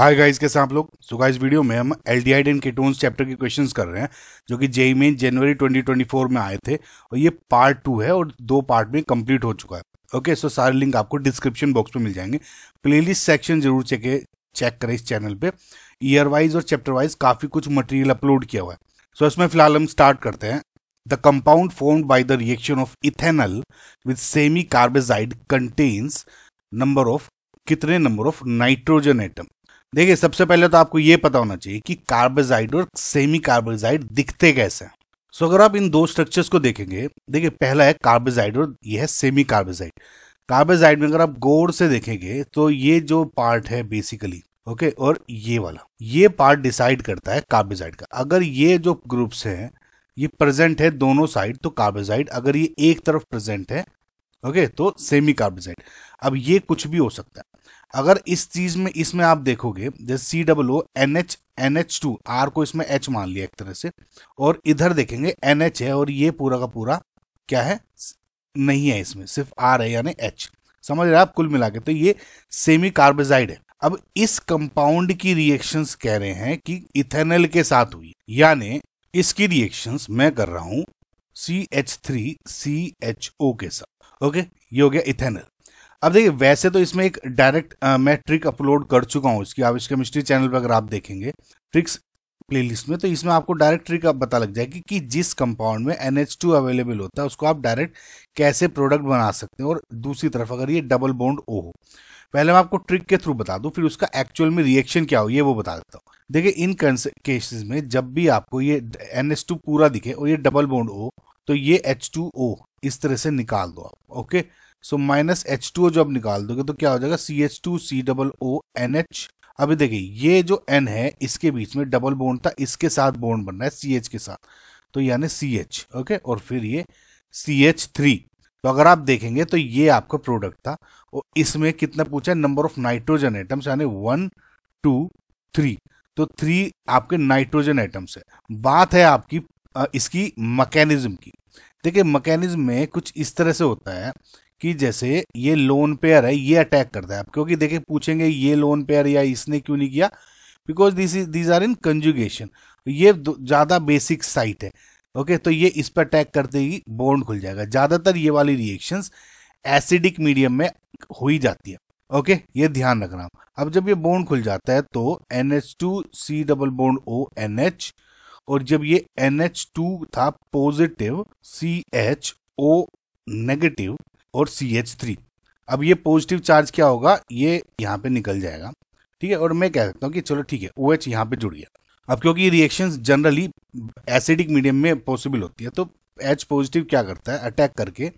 hi guys कैसे आप लोग सो गाइस वीडियो में हम L D and ketones chapter के क्वेश्चंस कर रहे हैं जो कि जेई में जनवरी 2024 में आए थे और ये पार्ट टू है और दो पार्ट में कंप्लीट हो चुका है ओके सो सारे लिंक आपको डिस्क्रिप्शन बॉक्स में मिल जाएंगे प्लेलिस्ट सेक्शन जरूर चेक चेक करें इस चैनल पे ईयर वाइज और चैप्टर वाइज काफी कुछ मटेरियल अपलोड किया हुआ है सो so, इसमें फिलहाल हम स्टार्ट करते हैं the compound formed by the reaction of ethanal with semicarbazide contains number of कितने नंबर ऑफ नाइट्रोजन एटम देखिए सबसे पहले तो आपको ये पता होना चाहिए कि कार्बोजाइड और सेमी कार्बोजाइड दिखते कैसे हैं सो अगर आप इन दो स्ट्रक्चर्स को देखेंगे देखिए पहला है कार्बोजाइड और यह है सेमी कार्बोजाइड कार्बोजाइड में अगर आप गौर से देखेंगे तो ये जो पार्ट है बेसिकली ओके और ये वाला ये पार्ट डिसाइड करता है कार्बोजाइड का अगर ये जो ग्रुप्स हैं ये प्रेजेंट है दोनों साइड तो कार्बोजाइड अगर ये एक तरफ प्रेजेंट है ओके okay, तो सेमी कार्बोजाइड अब ये कुछ भी हो सकता है अगर इस चीज में इसमें आप देखोगे जैसे C double N H N H two R को इसमें एच मान लिया एक तरह से और इधर देखेंगे एन एच है और ये पूरा का पूरा क्या है नहीं है इसमें सिर्फ आर है यानी एच समझ रहे आप कुल मिला के तो ये सेमी कार्बेजाइड है अब इस कंपाउंड की रिएक्शन कह रहे हैं कि इथेनल के साथ हुई यानी इसकी रिएक्शन मैं कर रहा हूं C H three C H O के साथ ओके ये हो गया इथेनल अब देखिए वैसे तो इसमें एक डायरेक्ट मैं ट्रिक अपलोड कर चुका हूँ इसकी आप केमिस्ट्री चैनल पर अगर आप देखेंगे ट्रिक्स प्लेलिस्ट में तो इसमें आपको डायरेक्ट ट्रिक आप पता लग जाएगी कि जिस कंपाउंड में एन अवेलेबल होता है उसको आप डायरेक्ट कैसे प्रोडक्ट बना सकते हैं और दूसरी तरफ अगर ये डबल बॉन्ड ओ हो पहले मैं आपको ट्रिक के थ्रू बता दूं फिर उसका एक्चुअल में रिएक्शन क्या हो ये वो बता देता हूँ देखिए इन केसेस में जब भी आपको ये एन पूरा दिखे और ये डबल बॉन्ड ओ तो ये एच इस तरह से निकाल दो आप okay so minus H two जो आप निकाल दोगे तो क्या हो जाएगा C H two C double O N H अभी देखिए ये जो एन है इसके बीच में डबल बोन्ड था इसके साथ बोन्ड बन रहा है सी एच के साथ तो यानी सी एच ओके और फिर ये सी एच थ्री तो अगर आप देखेंगे तो ये आपका प्रोडक्ट था और इसमें कितना पूछा नंबर ऑफ नाइट्रोजन आइटम्स यानी वन टू थ्री तो थ्री आपके नाइट्रोजन आइटम्स है बात है आपकी इसकी मैकेनिज्म की देखिए मैकेनिज्म में कुछ इस तरह से होता है कि जैसे ये लोन पेयर है ये अटैक करता है क्योंकि देखे पूछेंगे ये लोन पेयर या इसने क्यों नहीं किया because this is these are in conjugation ये ज़्यादा बेसिक साइट है ओके तो ये इस पर अटैक करते ही बॉन्ड खुल जाएगा ज़्यादातर ये वाली रिएक्शंस एसिडिक मीडियम में हो ही जाती है ओके ये ध्यान रखना अब जब ये बोन्ड खुल जाता है तो N H two C double bond O N H और जब ये एन एच टू था positive C H O negative और सी एच थ्री अब ये पॉजिटिव चार्ज क्या होगा ये यहाँ पे निकल जाएगा ठीक है और मैं कह सकता हूँ कि चलो ठीक है ओ एच यहाँ पे जुड़ गया अब क्योंकि ये रिएक्शन जनरली एसिडिक मीडियम में पॉसिबल होती है तो एच पॉजिटिव क्या करता है अटैक करके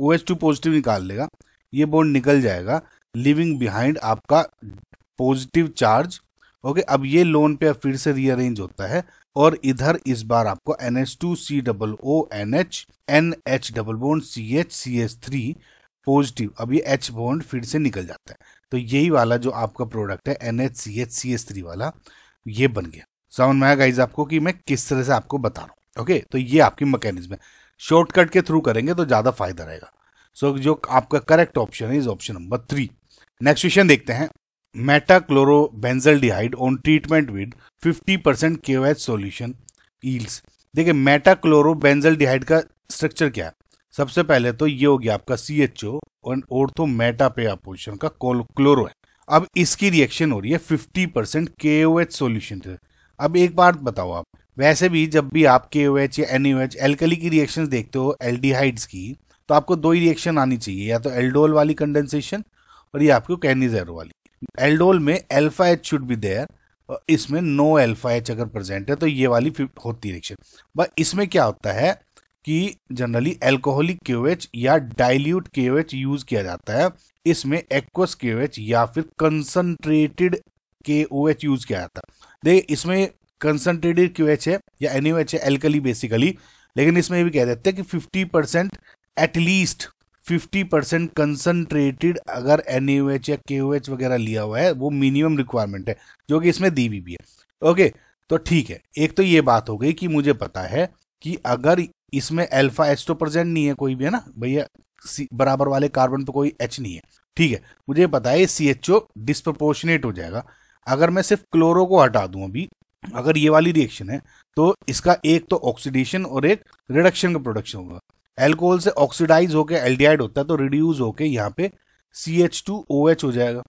ओ एच टू पॉजिटिव निकाल लेगा ये बोर्ड निकल जाएगा लिविंग बिहाइंड आपका पॉजिटिव चार्ज ओके अब ये लोन पे फिर से रीअरेंज होता है और इधर इस बार आपको N H two C double O N H N H double bond C H C H three positive अब ये एच बॉन्ड फिर से निकल जाता है तो यही वाला जो आपका प्रोडक्ट है N H C H C H three वाला ये बन गया समझ में आया गाइज आपको कि मैं किस तरह से आपको बता रहा हूँ ओके तो ये आपकी मैकेनिज्म है शॉर्टकट के थ्रू करेंगे तो ज़्यादा फायदा रहेगा सो so, जो आपका करेक्ट ऑप्शन है is option number three next question देखते हैं metachlorobenzaldehyde on treatment with 50% H solution yields देखिए मेटाक्लोरोबेंजलडिहाइड का स्ट्रक्चर क्या है सबसे पहले तो ये हो गया आपका C H O and meta पे अपोजिशन का क्लोरो है अब इसकी रिएक्शन हो रही है 50% परसेंट के ओ एच सोल्यूशन से अब एक बात बताओ आप वैसे भी जब भी आप के ओ एच या एन ओ एच एल्कली की रिएक्शन देखते हो एल्डिहाइड्स की तो आपको दो ही रिएक्शन आनी चाहिए या तो एल्डोल वाली कंडेंसेशन और ये आपको कैनिजेरो वाली एल्डोल में alpha H should be there इसमें नो एल्फा एच अगर प्रेजेंट है तो ये वाली होती है रिएक्शन बट इसमें क्या होता है कि जनरली एल्कोहलिक केओएच या डाइल्यूट एच यूज किया जाता है इसमें एक्वस केओएच या फिर के ओ एच यूज किया जाता है देखिए इसमें कंसनट्रेटेड केओएच है या एच है एल्कली बेसिकली लेकिन इसमें ये भी कह देते हैं कि 50 percent at least fifty percent concentrated अगर एन या के वगैरह लिया हुआ है वो मिनिमम रिक्वायरमेंट है जो कि इसमें दी भी, भी है ओके तो ठीक है एक तो ये बात हो गई कि मुझे पता है कि अगर इसमें अल्फा एच तो प्रेजेंट नहीं है कोई भी है ना भैया बराबर वाले कार्बन पे कोई एच नहीं है ठीक है मुझे पता है सी एच ओ डिस्प्रपोर्शनेट हो जाएगा अगर मैं सिर्फ क्लोरो को हटा दूं अभी अगर ये वाली रिएक्शन है तो इसका एक तो ऑक्सीडेशन और एक रिडक्शन का प्रोडक्शन होगा एल्कोहल से ऑक्सीडाइज होकर एल्डिहाइड होता है तो रिड्यूज होकर यहाँ पे C H two O H हो जाएगा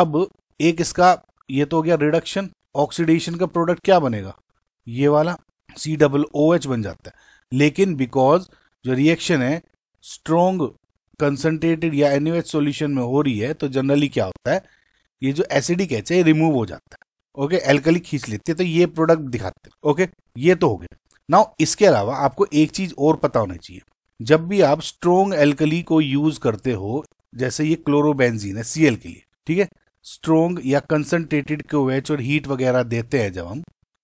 अब एक इसका ये तो हो गया रिडक्शन ऑक्सीडेशन का प्रोडक्ट क्या बनेगा ये वाला सी डबल ओ एच बन जाता है लेकिन बिकॉज जो रिएक्शन है स्ट्रोंग कंसनट्रेटेड या एच सोल्यूशन में हो रही है तो जनरली क्या होता है ये जो एसिडिक एच है रिमूव हो जाता है ओके एल्कली खींच लेते हैं तो ये प्रोडक्ट दिखाते हैं ओके ये तो हो गया नाउ इसके अलावा आपको एक चीज और पता होना चाहिए जब भी आप स्ट्रोंग एल्कली को यूज करते हो जैसे ये क्लोरोबेंजीन है सीएल के लिए ठीक है स्ट्रोंग या कंसनट्रेटेड वेच और हीट वगैरह देते हैं जब हम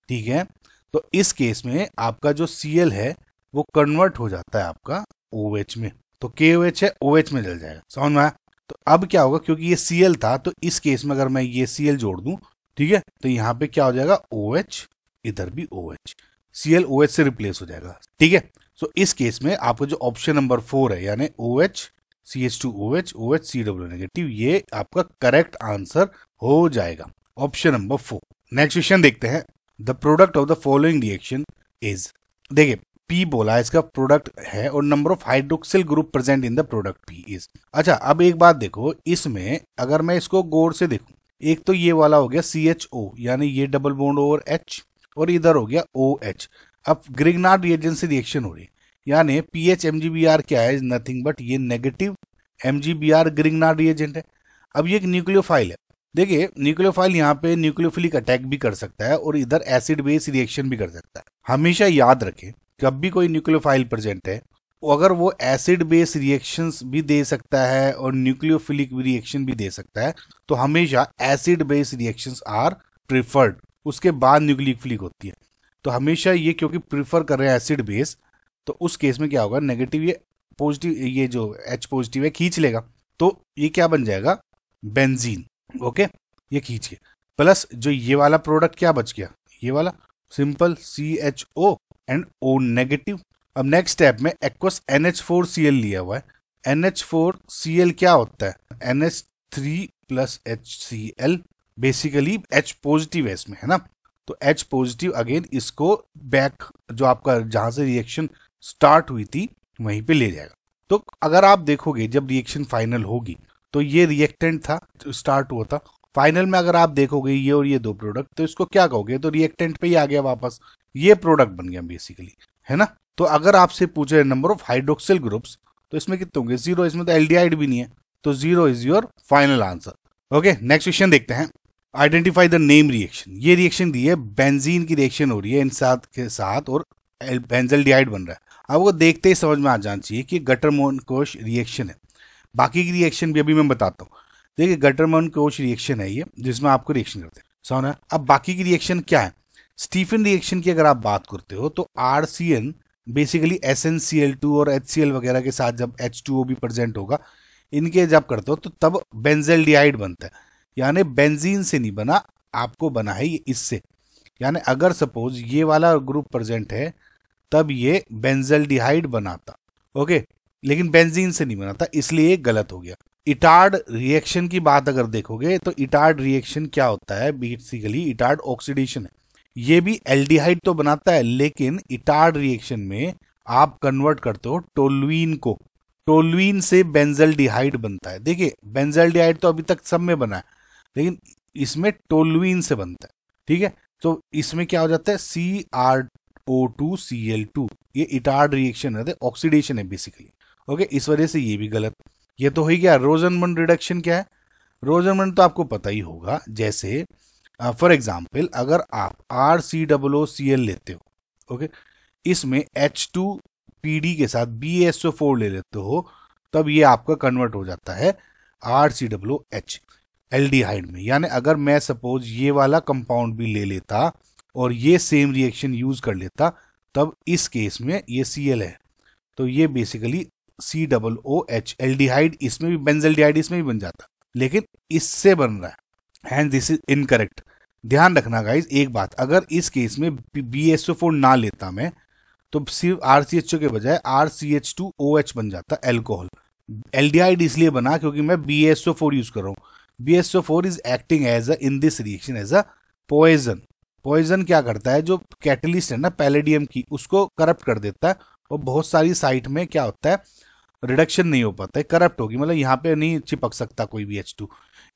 ठीक है तो इस केस में आपका जो सीएल है वो कन्वर्ट हो जाता है आपका ओएच में तो के ओ एच है ओएच में जल जाएगा समझ में तो अब क्या होगा क्योंकि ये सीएल था तो इस केस में अगर मैं ये सीएल जोड़ दूं ठीक है तो यहाँ पे क्या हो जाएगा ओ एच इधर भी ओ एच सीएल ओ से रिप्लेस हो जाएगा ठीक है सो इस केस में आपका जो ऑप्शन नंबर फोर है यानी O H C H two O H O H C W negative ये आपका करेक्ट आंसर हो जाएगा option number four next question देखते हैं the product of the following reaction is देखिए पी बोला इसका प्रोडक्ट है और number of hydroxyl group present in the product P is अच्छा अब एक बात देखो इसमें अगर मैं इसको गौर से देखू एक तो ये वाला हो गया सी एच ओ यानी ये डबल बोन्ड ओवर एच और इधर हो गया ओ एच अब ग्रिगनार्ड रिएजेंसी से रिएक्शन हो रही है यानी P H M G B R क्या है इज नथिंग बट ये negative M G B R Grignard reagent है अब ये एक न्यूक्लियोफाइल है देखिए न्यूक्लियोफाइल यहाँ पे न्यूक्लियोफिलिक अटैक भी कर सकता है और इधर एसिड बेस रिएक्शन भी कर सकता है हमेशा याद रखें जब भी कोई न्यूक्लियोफाइल प्रेजेंट है तो अगर वो एसिड बेस रिएक्शंस भी दे सकता है और न्यूक्लियोफिलिक रिएक्शन भी दे सकता है तो हमेशा acid base reaction are preferred उसके बाद न्यूक्लियोफिलिक होती है तो हमेशा ये क्योंकि प्रिफर कर रहे हैं एसिड बेस तो उस केस में क्या होगा नेगेटिव ये पॉजिटिव ये जो एच पॉजिटिव है खींच लेगा तो ये क्या बन जाएगा बेंजीन ओके ये खींच के प्लस जो ये वाला प्रोडक्ट क्या बच गया ये वाला simple C H O and O negative अब नेक्स्ट स्टेप में aqueous N H four C L लिया हुआ है N H four C L क्या होता है N H three plus H C L basically H positive है इसमें है ना तो एच पॉजिटिव अगेन इसको बैक जो आपका जहां से रिएक्शन स्टार्ट हुई थी वहीं पे ले जाएगा तो अगर आप देखोगे जब रिएक्शन फाइनल होगी तो ये रिएक्टेंट था स्टार्ट हुआ था फाइनल में अगर आप देखोगे ये और ये दो प्रोडक्ट तो इसको क्या कहोगे तो रिएक्टेंट पे ही आ गया वापस ये प्रोडक्ट बन गया बेसिकली है ना तो अगर आपसे पूछे नंबर ऑफ हाइड्रोक्सिल ग्रुप्स तो इसमें कितने होंगे जीरो इसमें तो एल्डिहाइड भी नहीं है तो zero is your final answer okay next question देखते हैं आइडेंटिफाई द नेम रिएक्शन ये रिएक्शन दी है बेंजीन की रिएक्शन हो रही है इन साथ के साथ और बेंजल बन रहा है अब वो देखते ही समझ में आ जाना चाहिए कि गटर मोहन कोश रिएक्शन है बाकी की रिएक्शन भी अभी मैं बताता हूँ देखिए गटर मोहन कोश रिएक्शन है ये जिसमें आपको रिएक्शन करते हैं सोना अब बाकी की रिएक्शन क्या है स्टीफन रिएक्शन की अगर आप बात करते हो तो R C N basically S N C L two और एच सी एल वगैरह के साथ जब एच टू ओ भी प्रेजेंट होगा इनके जब करते हो तो तब बेंजल डिहाइड बनता है यानी बेंजीन से नहीं बना आपको बना है ये इससे यानी अगर सपोज ये वाला ग्रुप प्रजेंट है तब ये बेंजल बनाता ओके लेकिन बेंजीन से नहीं बनाता इसलिए ये गलत हो गया इटार्ड रिएक्शन की बात अगर देखोगे तो इटार्ड रिएक्शन क्या होता है बेसिकली इटार्ड ऑक्सीडेशन है ये भी एल्डिहाइड तो बनाता है लेकिन इटार्ड रिएक्शन में आप कन्वर्ट करते हो टोलवीन को टोलवीन से बेंजल बनता है देखिए बेंजल तो अभी तक सब में बना है लेकिन इसमें टोलवीन से बनता है ठीक है तो इसमें क्या हो जाता है C R O two C L two ये इटार्ड रिएक्शन है ऑक्सीडेशन है बेसिकली ओके इस वजह से ये भी गलत ये तो हो ही गया रोजनमंड रिडक्शन क्या है रोजनमंड तो आपको पता ही होगा जैसे फॉर एग्जाम्पल अगर आप आर सी डब्लो सी एल लेते हो ओके इसमें एच टू पी डी के साथ बी एस ओ फोर ले लेते हो तब ये आपका कन्वर्ट हो जाता है R C double H aldehyde में यानी अगर मैं सपोज ये वाला कंपाउंड भी ले लेता और ये सेम रिएक्शन यूज कर लेता तब इस केस में ये सी एल है तो ये basically C double O H aldehyde इसमें भी बेंजल्डिहाइड इसमें भी बन जाता लेकिन इससे बन रहा है एंड दिस इज इनकरेक्ट ध्यान रखना गाइज एक बात अगर इस केस में बी एस ओ फोर ना लेता मैं तो सिर्फ आर सी एच ओ के बजाय R C H two O H बन जाता एल्कोहल एल डी हाइड इसलिए बना क्योंकि मैं B S O four use कर रहा हूँ B S O four is acting as a in this reaction as a poison poison क्या करता है जो कैटलिस्ट है ना पैलेडियम की उसको करप्ट कर देता है और बहुत सारी साइट में क्या होता है रिडक्शन नहीं हो पाता है करप्ट होगी मतलब यहाँ पे नहीं चिपक सकता कोई भी एच टू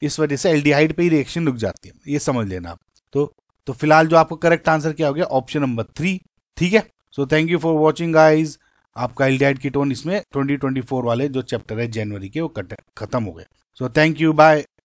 इस वजह से एल्डिहाइड पे ही रिएक्शन रुक जाती है ये समझ लेना आप तो तो फिलहाल जो आपका करेक्ट आंसर क्या हो गया ऑप्शन नंबर थ्री ठीक है so thank you for watching guys आपका एल्डिहाइड की टोन इसमें ट्वेंटी वाले जो चैप्टर है जनवरी के वो खत्म हो गए सो थैंक यू बाय